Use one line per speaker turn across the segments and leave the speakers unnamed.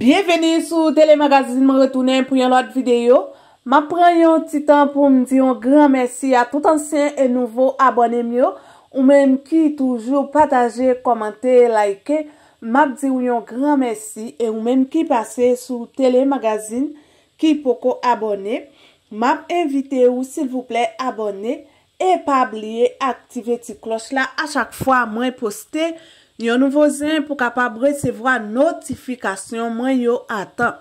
Bienveni sou telemagazine mwen retounen pou yon lot videyo. Ma pren yon ti tan pou mdi yon gran mersi a tout ansyen e nouvo abonem yo. Ou menm ki toujou pataje, komante, laike. Ma bdi yon gran mersi e ou menm ki pase sou telemagazine ki poko abonem. Ma m evite ou sil vouple abonem. E pa blie aktive ti klos la a chak fwa mwen poste. Yon nouvo zin pou kapab resevo a notifikasyon man yon atan.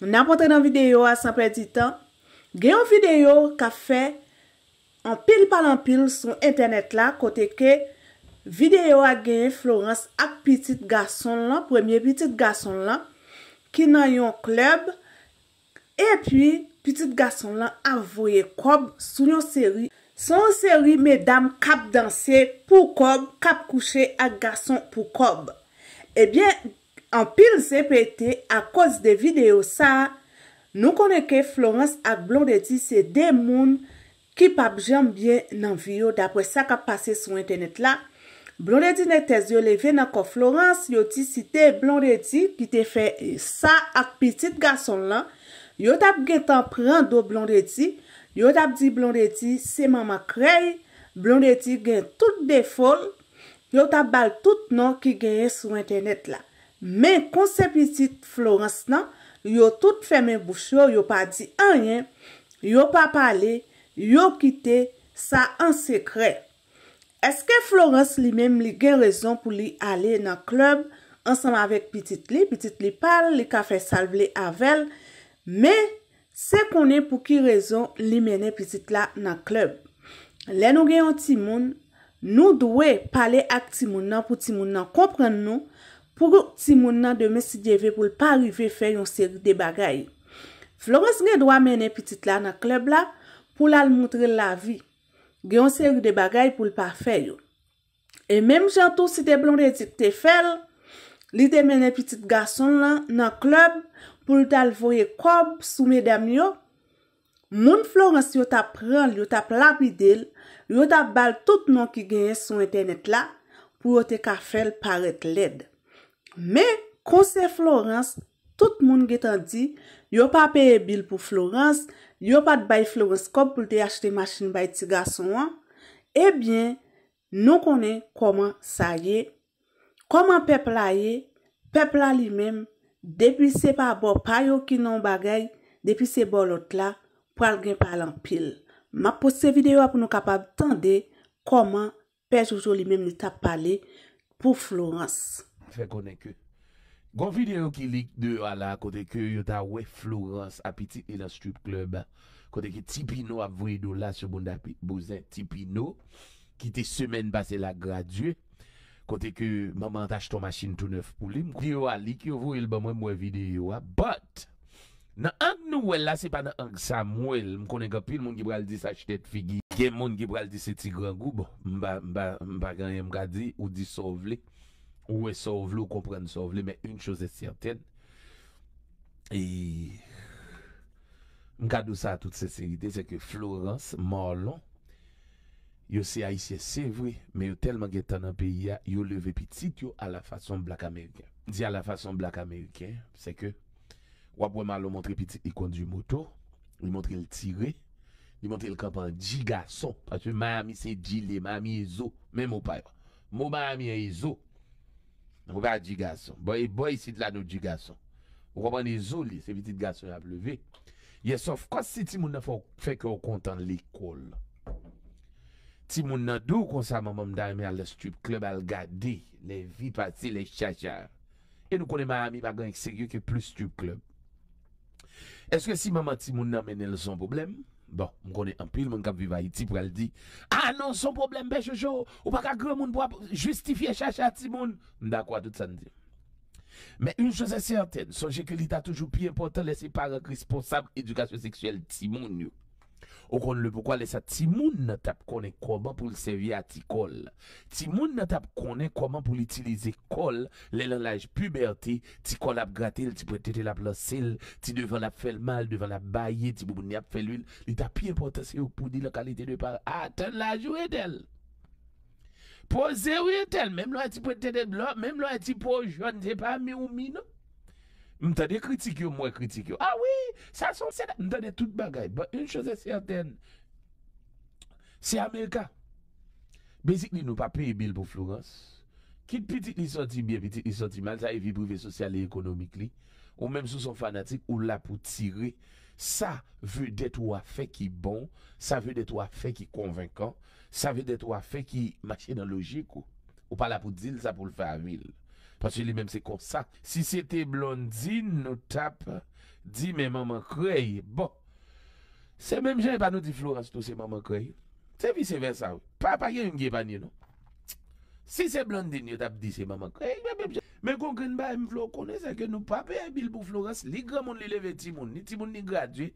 Nou nan apotre nan videyo a sanpe di tan. Gen yon videyo ka fe an pil palan pil sou internet la kote ke videyo a gen yon Florence ak pitit gason lan. Premier pitit gason lan ki nan yon klub. E pi pitit gason lan avoye krob sou yon seri. Son seri medam kap danse pou kob, kap kouche ak gason pou kob? Ebyen, an pil se peti ak kouz de video sa, nou konen ke Florence ak Blondedit se demoun ki pap jambye nan viyo dapwe sa kap pase sou internet la. Blondedit netes yo leve nan ko Florence, yo ti site Blondedit ki te fe sa ak pitit gason lan, yo tap gen tan preando Blondedit. Yo tap di blonde eti se mama krey, blonde eti gen tout de fol, yo tap bal tout nan ki genye sou internet la. Men konsepitit Florence nan, yo tout femen boucho, yo pa di anyen, yo pa pale, yo kite, sa an sekre. Eske Florence li menm li gen rezon pou li ale nan klub ansanm avek pitit li, pitit li pale, li kafe salble avel, men... Se konen pou ki rezon li mene pitit la nan klub. Len nou gen yon timoun, nou dwe pale ak timoun nan pou timoun nan kompren nou pou timoun nan deme si jeve pou l pa rive fe yon seri de bagay. Florence gen dwa mene pitit la nan klub la pou l al montre la vi. Gen yon seri de bagay pou l pa fe yon. E menm jantou si te blon redik te fel, li de mene pitit gason la nan klub pou lout alvoye kob sou me dam yo, moun Florence yo tap pran, yo tap lapi del, yo tap bal tout moun ki genye son internet la, pou yo te kafel paret led. Me, konsen Florence, tout moun getan di, yo pa peye bil pou Florence, yo pa dbay Florence kob pou lout e achete maschine bay tiga son an, ebyen, nou konen koman sa ye, koman pepla ye, pepla li menm, Depi se pa bo, pa yo ki nan bagay, depi se bo lot la, pou al gen palan pil. Ma pou se videyo ap nou kapab tande, koman Pechoujou li menm ni tap pale pou Florence.
Fè konen ke. Gon videyo ki lik de wala kote ke yon ta we Florence apiti in a e street club. Kote ke tipi nou ap vwe do la se bon da bozen tipi nou. Ki te semen base la graduye. Kote ke maman tache ton machine tout neuf pou li. Mwen kou diyo a li, ki yo vou il ba mwen mwen videyo a. But, nan ank nou wel la, se pa nan ank sa mwen, mwen konen kapil moun Gibraldi sa chetet figi. Gen moun Gibraldi se ti gran gou, mwen ba ganyan mwen ka di ou di sovle. Ou e sovle ou kompren sovle, men yon chose sienten. E mwen ka dou sa a tout se serite, se ke Florence Marlon. Yo se a isye, se vwe, men yo telman gen tanan pe ya, yo leve pitit yo a la fason blak Ameriken. Di a la fason blak Ameriken, se ke, wap wèman lo montre pitit, yi kondi moto, yi montre l tigre, yi montre l kapan jiga son, pati wè Miami se jile, Miami e zo, men mw pa yon, mw Miami e zo, mw pa yon jiga son, boy boy si dlan nou jiga son, wap wèman e zo li, se vitit jiga son ap leve, yesof, kwa si ti mw na fò fek yo kontan l ekol la? Ti moun nan dou konsa maman mda reme al stup klub al gadi, ne vit pati le chachar. E nou konen maman mi bagan ek seryo ke plus stup klub. Eske si maman ti moun nan mene le son problem? Bon, mkonen anpil moun kap viva iti pou al di, a ah nan son problem beche jo, ou baka groun moun pou ap justifiye chachar ti moun? Mda kwa tout san di. Men un chose serten, sonje ke li ta toujou pi importan lesi para krisponsab edukasyon seksuel ti moun nou. Okon le pokwa lesa ti moun nan tap konen koman pou l sevi a ti kol. Ti moun nan tap konen koman pou l itilize kol le lan laj puberti. Ti kol ap gatil, ti pwetete la plosil, ti devan ap fel mal, devan ap bayi, ti boubouni ap fel wil. Li ta pi importasyon pou di la kalite de pa. A, ten laj ou etel. Po ze ou etel, mem lo a ti pwetete la, mem lo a ti po jwande pa mi ou mi nou. Mta de kritik yo, mwen kritik yo. A ah wè, sa son sè nan. Mta de tout bagay. Bè, yon chose sèrten. Sè Amerika. Besik li nou pa peye bil pou Florens. Kit pitik li sorti bien, pitik li sorti mal. Sa e vibrive sosyal e ekonomik li. Ou mèm sou son fanatik ou la pou tire. Sa vè det wafè ki bon. Sa vè det wafè ki konvinkant. Sa vè det wafè ki machinologik ou. Ou pa la pou dil, sa pou l fè a vil. Basi li menm se kon sa. Si se te blondin nou tap di me maman kreye. Bon. Se menm jen yon pa nou di florans tou se maman kreye. Se vi se ven sa ou. Pa pa yon yon gye pa nye nou. Si se blondin nou tap di se maman kreye. Men kon kren ba yon flor kone sa ke nou pa pe yon bil pou florans. Li gran moun li leve ti moun. Ni ti moun ni graduye.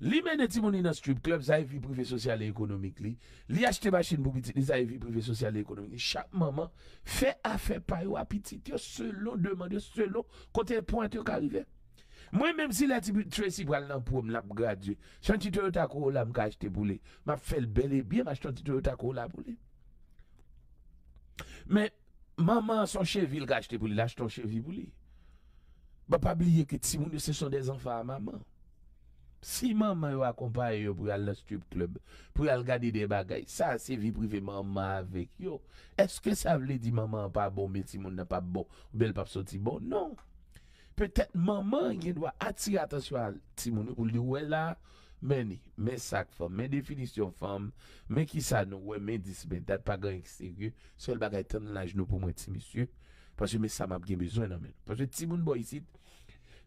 Li mène timouni dans strip club, sa vie privé sociale et économique li. Li achete machine pou pitit li, sa evi privé sociale et économique li. maman, fait affaire par apitit yo selon demande, selon kote pointe yo karive. Moi même si la Tracy tresi pral nan pou m la m gradye, chan Toyota Corolla m'a acheté pou li. Ma le bel et bien, ma un titre Toyota Corolla oh pou li. Mais, maman son cheville qu'a acheté pou li, la cheville ton chevi pou li. Ba pa bliye ke timouni se son des enfants maman. Si maman yo akompaye yo pou yal la strip club, pou yal gade de bagay, sa se vi prive maman avek yo. Eske sa vle di maman pa bon, men ti moun nan pa bon, ou bel pa pso ti bon? Non. Petet maman gen do a ati atasyon al ti moun, ou li wè la, meni, men sak fom, men definisyon fom, men ki sa nou, men dismen, dat pa gen ekstegyo, se wè l bagay ten la jnou pou mwen ti misyo, paswe men sa map gen bezwen nan men. Paswe ti moun bo yisit.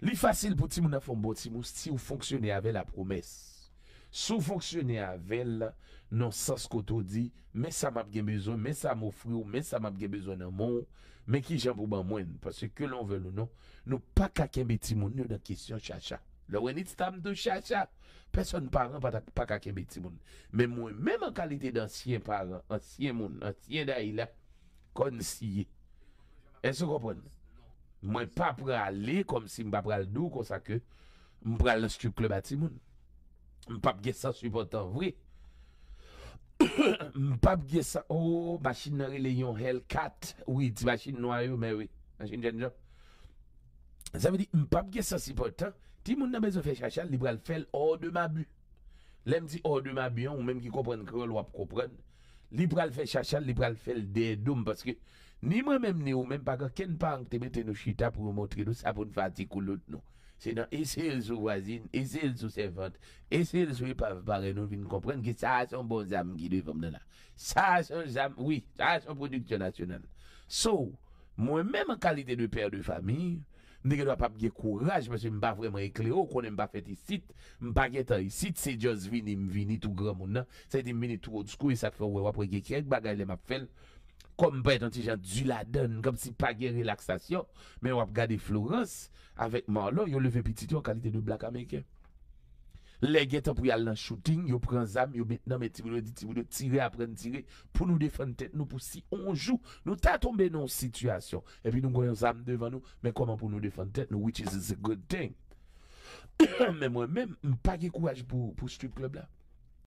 Li fasil pou ti moun a fombo ti moun, si ou fonksyone ave la promes. Sou fonksyone ave la, non san skotou di, men sa map gen bezon, men sa mou fri ou, men sa map gen bezon nan moun, men ki jan pou ban mwen. Pase ke lon ven nou, nou pa kakembe ti moun, nou nan kisyon chacha. Lou eni ti tam tou chacha. Peson paran pata pa kakembe ti moun. Men mwen, men man kalite dan siye paran, an siye moun, an siye da ila, kon siye. En sou kopon nan? Mwen pa prale, kom si mwen pa prale dou, kon sa ke, mwen prale lanskup kloba ti moun. Mwen pa pge sa, si potan, vwe. Mwen pa pge sa, o, oh, machin nare le yon hel kat, wwe, ti machin nwa yon, mwen wwe, machin jen jen. Sa mwen di, mwen pa pge sa, si potan, ti moun nan bezou fe chachal, li prale fel, o, de maby. Lem ti, o, de maby, ou menm ki kopren, kre lwap kopren. Li prale fe chachal, li prale fel, de dou, mwen paske... Ni mwen mèm ni ou mèm paka ken pank te mette nou chita pou mwotre nou sa pou nou fati kou lout nou. Senan ese el sou wazin, ese el sou sefant, ese el sou e pav bare nou vin kompren ki sa a son bon zam ki dwe fom nan la. Sa a son zam, wii, sa a son prodiktyon nasyonal. So, mwen mèm an kalite dwe per dwe fami, ne gen wap apge kouraj mwen se mpa vreman e kleo konen mpa feti sit, mpa geta. Sit se jaz vin im vini tou gram ou nan, set im vini tou ot skou, e sak fè wè wapwe gen krek bagay lè map fèl. Kom pa yon ti jan du la den Kom si pa gen relaksasyon Men wap gade Florence Avèk ma lò Yon levè piti ti an kalite nou blaka menke Lè gen tan pou yal nan shooting Yon pren zam Yon met nan met ti vou nou di ti vou nou tire apren tire Pou nou defen tet nou Pou si on jou Nou ta tombe nou situasyon Epi nou gwen zam devan nou Men koman pou nou defen tet nou Which is a good thing Men mwen men Mwen pa gen kouaj pou strip club la